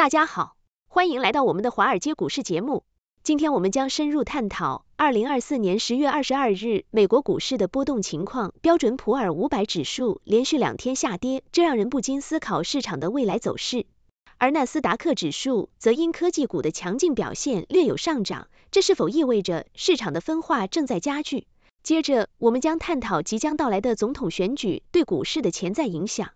大家好，欢迎来到我们的华尔街股市节目。今天我们将深入探讨二零二四年十月二十二日美国股市的波动情况。标准普尔五百指数连续两天下跌，这让人不禁思考市场的未来走势。而纳斯达克指数则因科技股的强劲表现略有上涨，这是否意味着市场的分化正在加剧？接着，我们将探讨即将到来的总统选举对股市的潜在影响。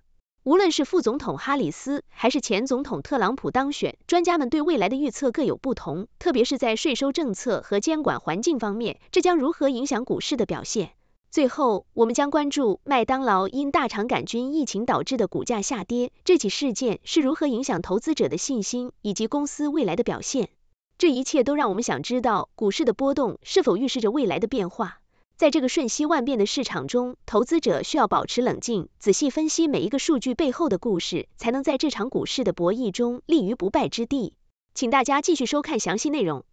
无论是副总统哈里斯还是前总统特朗普当选，专家们对未来的预测各有不同，特别是在税收政策和监管环境方面，这将如何影响股市的表现？最后，我们将关注麦当劳因大肠杆菌疫情导致的股价下跌，这起事件是如何影响投资者的信心以及公司未来的表现？这一切都让我们想知道，股市的波动是否预示着未来的变化？在这个瞬息万变的市场中，投资者需要保持冷静，仔细分析每一个数据背后的故事，才能在这场股市的博弈中立于不败之地。请大家继续收看详细内容。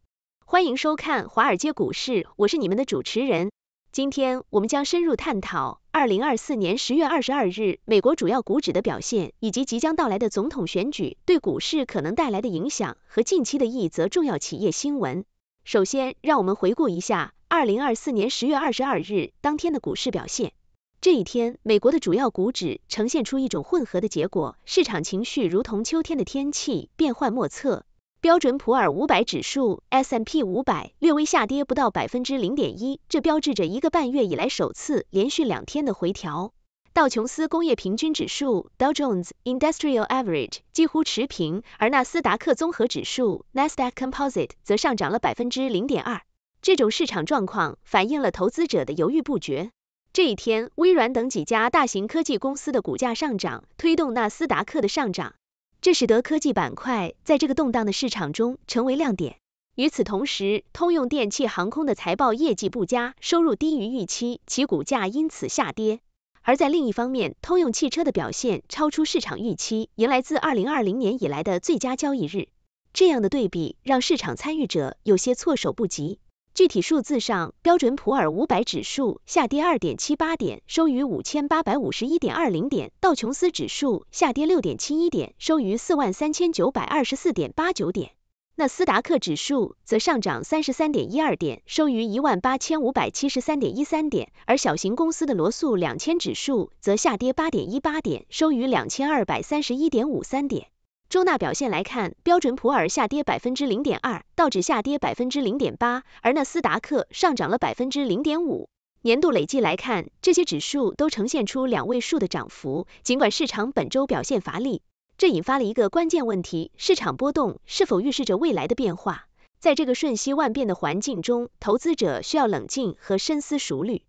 欢迎收看《华尔街股市》，我是你们的主持人。今天，我们将深入探讨二零二四年十月二十二日美国主要股指的表现，以及即将到来的总统选举对股市可能带来的影响和近期的一则重要企业新闻。首先，让我们回顾一下。二零二四年十月二十二日当天的股市表现，这一天，美国的主要股指呈现出一种混合的结果。市场情绪如同秋天的天气，变幻莫测。标准普尔五百指数 （S&P 500） 略微下跌不到百分之零点一，这标志着一个半月以来首次连续两天的回调。道琼斯工业平均指数 （Dow Jones Industrial Average） 几乎持平，而纳斯达克综合指数 （Nasdaq Composite） 则上涨了百分之零点二。这种市场状况反映了投资者的犹豫不决。这一天，微软等几家大型科技公司的股价上涨，推动纳斯达克的上涨，这使得科技板块在这个动荡的市场中成为亮点。与此同时，通用电气、航空的财报业绩不佳，收入低于预期，其股价因此下跌。而在另一方面，通用汽车的表现超出市场预期，迎来自2020年以来的最佳交易日。这样的对比让市场参与者有些措手不及。具体数字上，标准普尔500指数下跌2.78点，收于5851.20点；道琼斯指数下跌6.71点，收于43924.89点；纳斯达克指数则上涨33.12点，收于18573.13点；而小型公司的罗素2000指数则下跌8.18点，收于2231.53点。周纳表现来看，标准普尔下跌百分之零点二，道指下跌百分之零点八，而纳斯达克上涨了百分之零点五。年度累计来看，这些指数都呈现出两位数的涨幅。尽管市场本周表现乏力，这引发了一个关键问题：市场波动是否预示着未来的变化？在这个瞬息万变的环境中，投资者需要冷静和深思熟虑。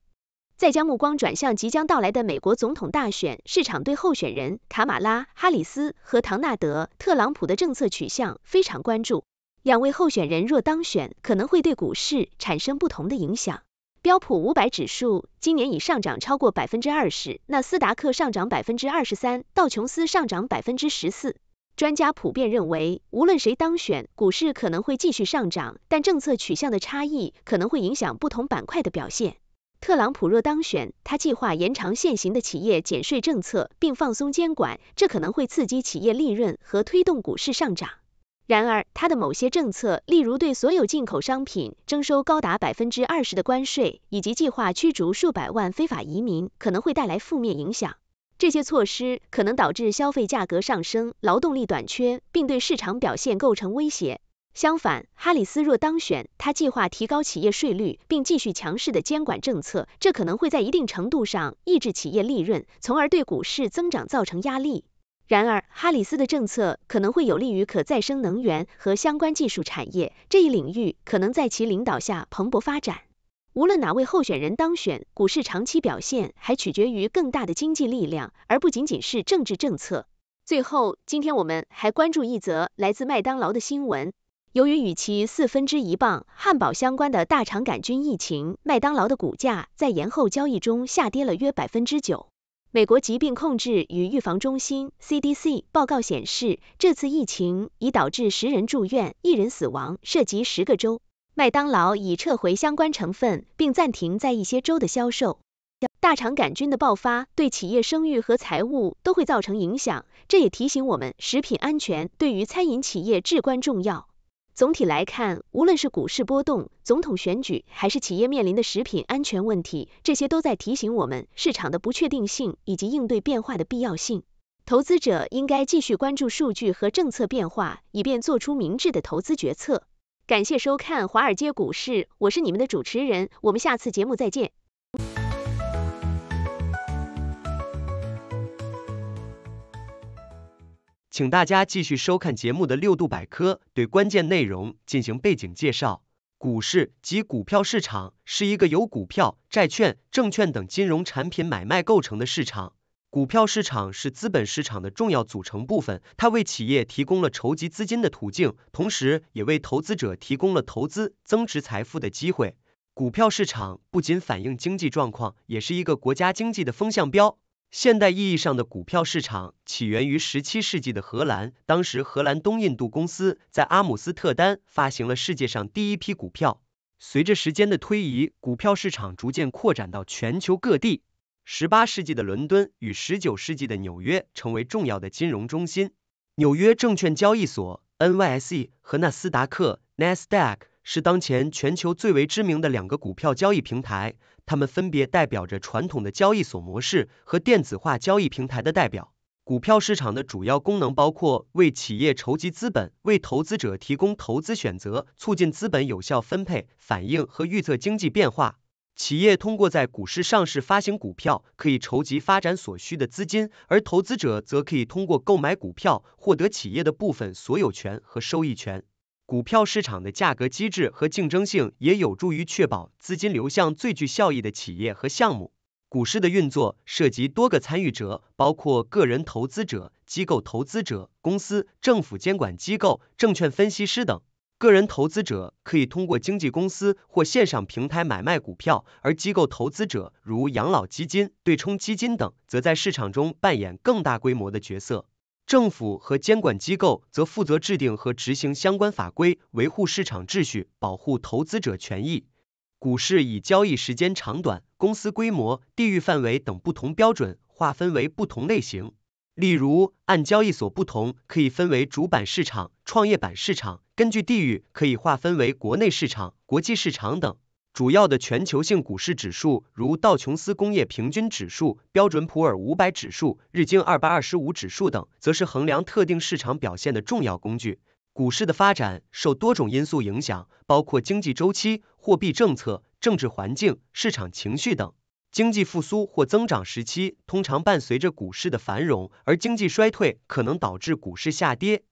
再将目光转向即将到来的美国总统大选，市场对候选人卡马拉·哈里斯和唐纳德·特朗普的政策取向非常关注。两位候选人若当选，可能会对股市产生不同的影响。标普五百指数今年已上涨超过百分之二十，纳斯达克上涨百分之二十三，道琼斯上涨百分之十四。专家普遍认为，无论谁当选，股市可能会继续上涨，但政策取向的差异可能会影响不同板块的表现。特朗普若当选，他计划延长现行的企业减税政策，并放松监管，这可能会刺激企业利润和推动股市上涨。然而，他的某些政策，例如对所有进口商品征收高达百分之二十的关税，以及计划驱逐数百万非法移民，可能会带来负面影响。这些措施可能导致消费价格上升、劳动力短缺，并对市场表现构成威胁。相反，哈里斯若当选，他计划提高企业税率，并继续强势的监管政策，这可能会在一定程度上抑制企业利润，从而对股市增长造成压力。然而，哈里斯的政策可能会有利于可再生能源和相关技术产业，这一领域可能在其领导下蓬勃发展。无论哪位候选人当选，股市长期表现还取决于更大的经济力量，而不仅仅是政治政策。最后，今天我们还关注一则来自麦当劳的新闻。由于与其四分之一磅汉堡相关的大肠杆菌疫情，麦当劳的股价在延后交易中下跌了约百分之九。美国疾病控制与预防中心 （CDC） 报告显示，这次疫情已导致十人住院，一人死亡，涉及十个州。麦当劳已撤回相关成分，并暂停在一些州的销售。大肠杆菌的爆发对企业声誉和财务都会造成影响，这也提醒我们，食品安全对于餐饮企业至关重要。总体来看，无论是股市波动、总统选举，还是企业面临的食品安全问题，这些都在提醒我们市场的不确定性以及应对变化的必要性。投资者应该继续关注数据和政策变化，以便做出明智的投资决策。感谢收看《华尔街股市》，我是你们的主持人，我们下次节目再见。请大家继续收看节目的六度百科，对关键内容进行背景介绍。股市及股票市场是一个由股票、债券、证券等金融产品买卖构成的市场。股票市场是资本市场的重要组成部分，它为企业提供了筹集资金的途径，同时也为投资者提供了投资增值财富的机会。股票市场不仅反映经济状况，也是一个国家经济的风向标。现代意义上的股票市场起源于17世纪的荷兰，当时荷兰东印度公司在阿姆斯特丹发行了世界上第一批股票。随着时间的推移，股票市场逐渐扩展到全球各地。18世纪的伦敦与19世纪的纽约成为重要的金融中心。纽约证券交易所 （NYSE） 和纳斯达克 （NASDAQ）。是当前全球最为知名的两个股票交易平台，它们分别代表着传统的交易所模式和电子化交易平台的代表。股票市场的主要功能包括为企业筹集资本、为投资者提供投资选择、促进资本有效分配、反映和预测经济变化。企业通过在股市上市发行股票，可以筹集发展所需的资金，而投资者则可以通过购买股票获得企业的部分所有权和收益权。股票市场的价格机制和竞争性也有助于确保资金流向最具效益的企业和项目。股市的运作涉及多个参与者，包括个人投资者、机构投资者、公司、政府监管机构、证券分析师等。个人投资者可以通过经纪公司或线上平台买卖股票，而机构投资者如养老基金、对冲基金等，则在市场中扮演更大规模的角色。政府和监管机构则负责制定和执行相关法规，维护市场秩序，保护投资者权益。股市以交易时间长短、公司规模、地域范围等不同标准划分为不同类型。例如，按交易所不同，可以分为主板市场、创业板市场；根据地域，可以划分为国内市场、国际市场等。主要的全球性股市指数，如道琼斯工业平均指数、标准普尔五百指数、日经二百二十五指数等，则是衡量特定市场表现的重要工具。股市的发展受多种因素影响，包括经济周期、货币政策、政治环境、市场情绪等。经济复苏或增长时期通常伴随着股市的繁荣，而经济衰退可能导致股市下跌。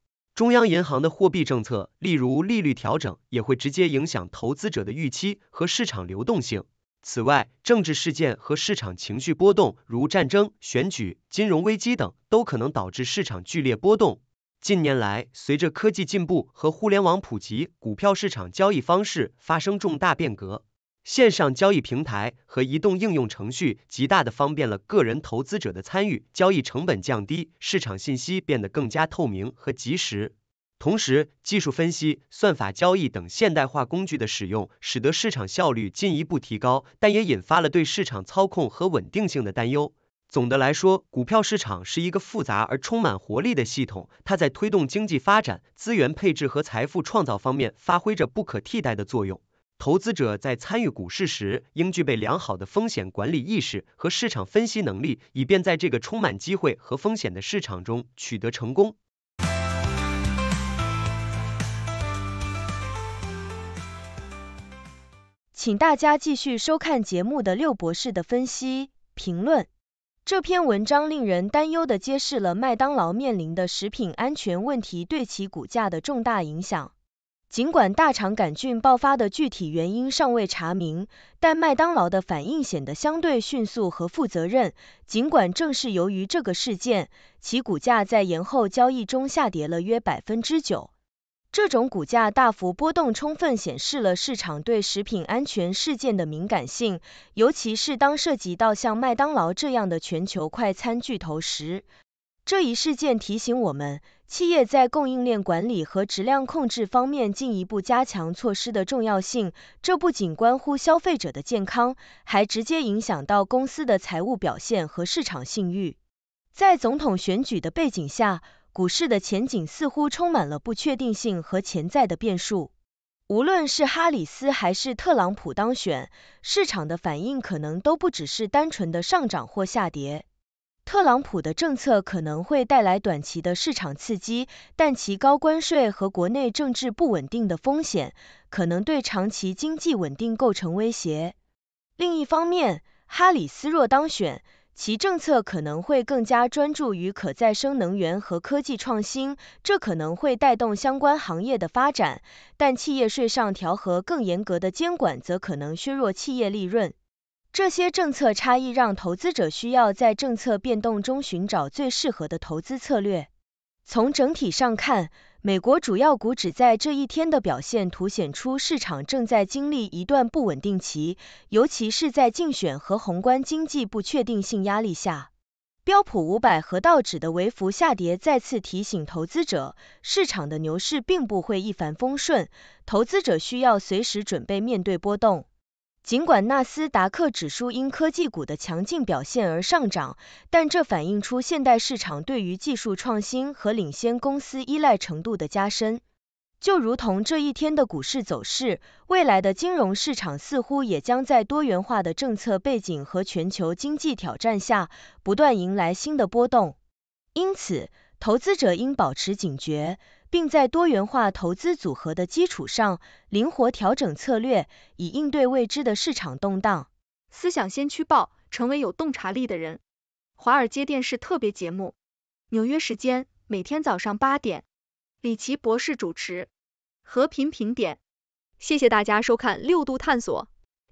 中央银行的货币政策，例如利率调整，也会直接影响投资者的预期和市场流动性。此外，政治事件和市场情绪波动，如战争、选举、金融危机等，都可能导致市场剧烈波动。近年来，随着科技进步和互联网普及，股票市场交易方式发生重大变革。线上交易平台和移动应用程序极大地方便了个人投资者的参与，交易成本降低，市场信息变得更加透明和及时。同时，技术分析、算法交易等现代化工具的使用，使得市场效率进一步提高，但也引发了对市场操控和稳定性的担忧。总的来说，股票市场是一个复杂而充满活力的系统，它在推动经济发展、资源配置和财富创造方面发挥着不可替代的作用。投资者在参与股市时，应具备良好的风险管理意识和市场分析能力，以便在这个充满机会和风险的市场中取得成功。请大家继续收看节目的六博士的分析评论。这篇文章令人担忧的揭示了麦当劳面临的食品安全问题对其股价的重大影响。尽管大肠杆菌爆发的具体原因尚未查明，但麦当劳的反应显得相对迅速和负责任。尽管正是由于这个事件，其股价在延后交易中下跌了约百分之九。这种股价大幅波动充分显示了市场对食品安全事件的敏感性，尤其是当涉及到像麦当劳这样的全球快餐巨头时。这一事件提醒我们，企业在供应链管理和质量控制方面进一步加强措施的重要性。这不仅关乎消费者的健康，还直接影响到公司的财务表现和市场信誉。在总统选举的背景下，股市的前景似乎充满了不确定性和潜在的变数。无论是哈里斯还是特朗普当选，市场的反应可能都不只是单纯的上涨或下跌。特朗普的政策可能会带来短期的市场刺激，但其高关税和国内政治不稳定的风险可能对长期经济稳定构成威胁。另一方面，哈里斯若当选，其政策可能会更加专注于可再生能源和科技创新，这可能会带动相关行业的发展。但企业税上调和更严格的监管则可能削弱企业利润。这些政策差异让投资者需要在政策变动中寻找最适合的投资策略。从整体上看，美国主要股指在这一天的表现凸显出市场正在经历一段不稳定期，尤其是在竞选和宏观经济不确定性压力下。标普五百和道指的微幅下跌再次提醒投资者，市场的牛市并不会一帆风顺，投资者需要随时准备面对波动。尽管纳斯达克指数因科技股的强劲表现而上涨，但这反映出现代市场对于技术创新和领先公司依赖程度的加深。就如同这一天的股市走势，未来的金融市场似乎也将在多元化的政策背景和全球经济挑战下不断迎来新的波动。因此，投资者应保持警觉。并在多元化投资组合的基础上，灵活调整策略，以应对未知的市场动荡。思想先驱报，成为有洞察力的人。华尔街电视特别节目，纽约时间每天早上八点，李奇博士主持。和平评点，谢谢大家收看六度探索。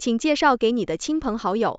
请介绍给你的亲朋好友。